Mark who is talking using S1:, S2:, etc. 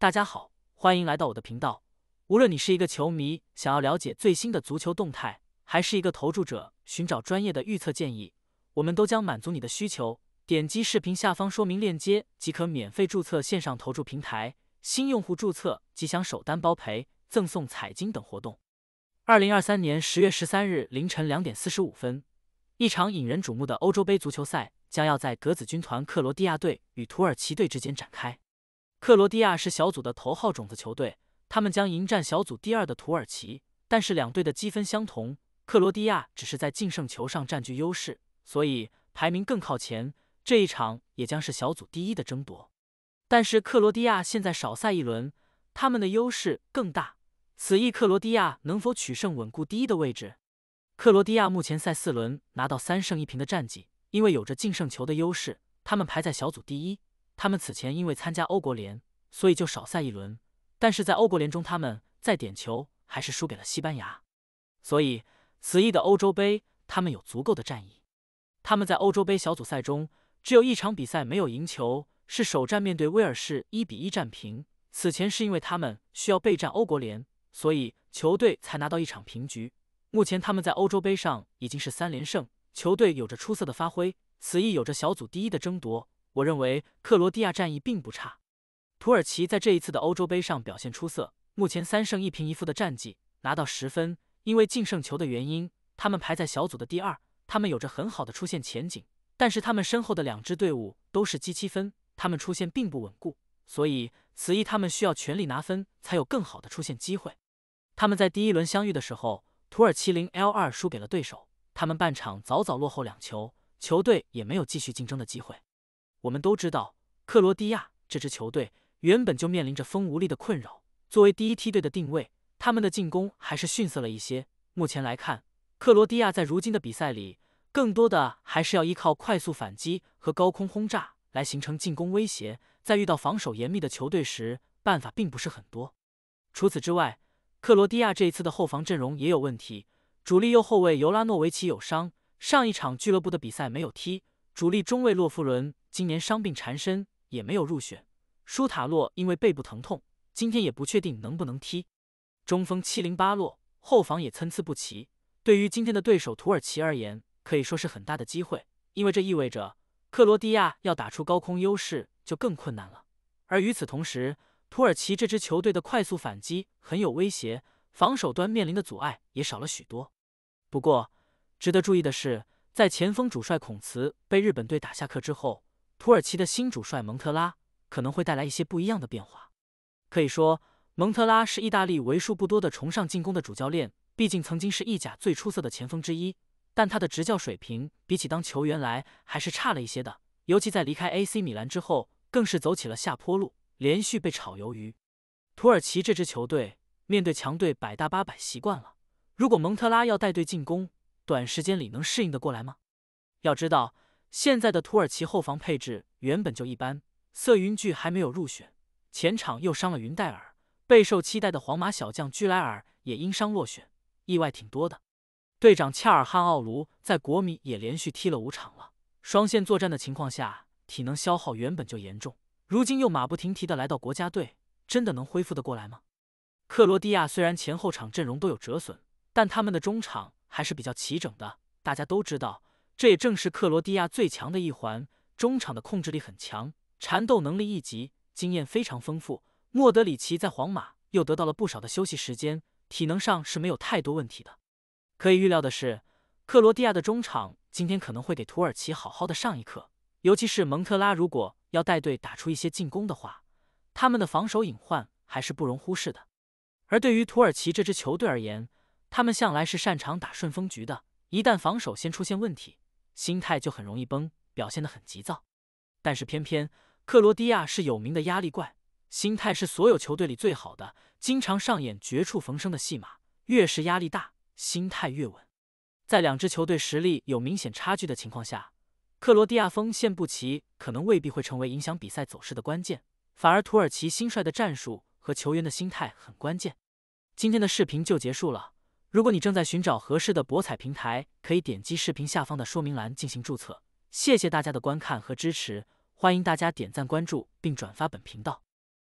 S1: 大家好，欢迎来到我的频道。无论你是一个球迷，想要了解最新的足球动态，还是一个投注者寻找专业的预测建议，我们都将满足你的需求。点击视频下方说明链接即可免费注册线上投注平台，新用户注册即享首单包赔、赠送彩金等活动。二零二三年十月十三日凌晨两点四十五分，一场引人瞩目的欧洲杯足球赛将要在格子军团克罗地亚队与土耳其队之间展开。克罗地亚是小组的头号种子球队，他们将迎战小组第二的土耳其。但是两队的积分相同，克罗地亚只是在净胜球上占据优势，所以排名更靠前。这一场也将是小组第一的争夺。但是克罗地亚现在少赛一轮，他们的优势更大。此役克罗地亚能否取胜，稳固第一的位置？克罗地亚目前赛四轮拿到三胜一平的战绩，因为有着净胜球的优势，他们排在小组第一。他们此前因为参加欧国联，所以就少赛一轮，但是在欧国联中，他们在点球还是输给了西班牙，所以此役的欧洲杯，他们有足够的战意。他们在欧洲杯小组赛中只有一场比赛没有赢球，是首战面对威尔士一比一战平。此前是因为他们需要备战欧国联，所以球队才拿到一场平局。目前他们在欧洲杯上已经是三连胜，球队有着出色的发挥，此役有着小组第一的争夺。我认为克罗地亚战役并不差，土耳其在这一次的欧洲杯上表现出色，目前三胜一平一负的战绩拿到十分，因为净胜球的原因，他们排在小组的第二，他们有着很好的出线前景。但是他们身后的两支队伍都是积七分，他们出线并不稳固，所以此役他们需要全力拿分，才有更好的出线机会。他们在第一轮相遇的时候，土耳其零二输给了对手，他们半场早早落后两球，球队也没有继续竞争的机会。我们都知道，克罗地亚这支球队原本就面临着风无力的困扰。作为第一梯队的定位，他们的进攻还是逊色了一些。目前来看，克罗地亚在如今的比赛里，更多的还是要依靠快速反击和高空轰炸来形成进攻威胁。在遇到防守严密的球队时，办法并不是很多。除此之外，克罗地亚这一次的后防阵容也有问题，主力右后卫尤拉诺维奇有伤，上一场俱乐部的比赛没有踢；主力中卫洛夫伦。今年伤病缠身，也没有入选。舒塔洛因为背部疼痛，今天也不确定能不能踢。中锋七零八落，后防也参差不齐。对于今天的对手土耳其而言，可以说是很大的机会，因为这意味着克罗地亚要打出高空优势就更困难了。而与此同时，土耳其这支球队的快速反击很有威胁，防守端面临的阻碍也少了许多。不过，值得注意的是，在前锋主帅孔茨被日本队打下课之后。土耳其的新主帅蒙特拉可能会带来一些不一样的变化。可以说，蒙特拉是意大利为数不多的崇尚进攻的主教练。毕竟，曾经是意甲最出色的前锋之一，但他的执教水平比起当球员来还是差了一些的。尤其在离开 AC 米兰之后，更是走起了下坡路，连续被炒鱿鱼。土耳其这支球队面对强队百大八百习惯了，如果蒙特拉要带队进攻，短时间里能适应得过来吗？要知道。现在的土耳其后防配置原本就一般，瑟云巨还没有入选，前场又伤了云戴尔，备受期待的皇马小将居莱尔也因伤落选，意外挺多的。队长恰尔汉奥卢在国米也连续踢了五场了，双线作战的情况下，体能消耗原本就严重，如今又马不停蹄的来到国家队，真的能恢复的过来吗？克罗地亚虽然前后场阵容都有折损，但他们的中场还是比较齐整的，大家都知道。这也正是克罗地亚最强的一环，中场的控制力很强，缠斗能力一级，经验非常丰富。莫德里奇在皇马又得到了不少的休息时间，体能上是没有太多问题的。可以预料的是，克罗地亚的中场今天可能会给土耳其好好的上一课。尤其是蒙特拉如果要带队打出一些进攻的话，他们的防守隐患还是不容忽视的。而对于土耳其这支球队而言，他们向来是擅长打顺风局的，一旦防守先出现问题，心态就很容易崩，表现得很急躁。但是偏偏克罗地亚是有名的压力怪，心态是所有球队里最好的，经常上演绝处逢生的戏码。越是压力大，心态越稳。在两支球队实力有明显差距的情况下，克罗地亚锋线不齐可能未必会成为影响比赛走势的关键，反而土耳其新帅的战术和球员的心态很关键。今天的视频就结束了。如果你正在寻找合适的博彩平台，可以点击视频下方的说明栏进行注册。谢谢大家的观看和支持，欢迎大家点赞、关注并转发本频道。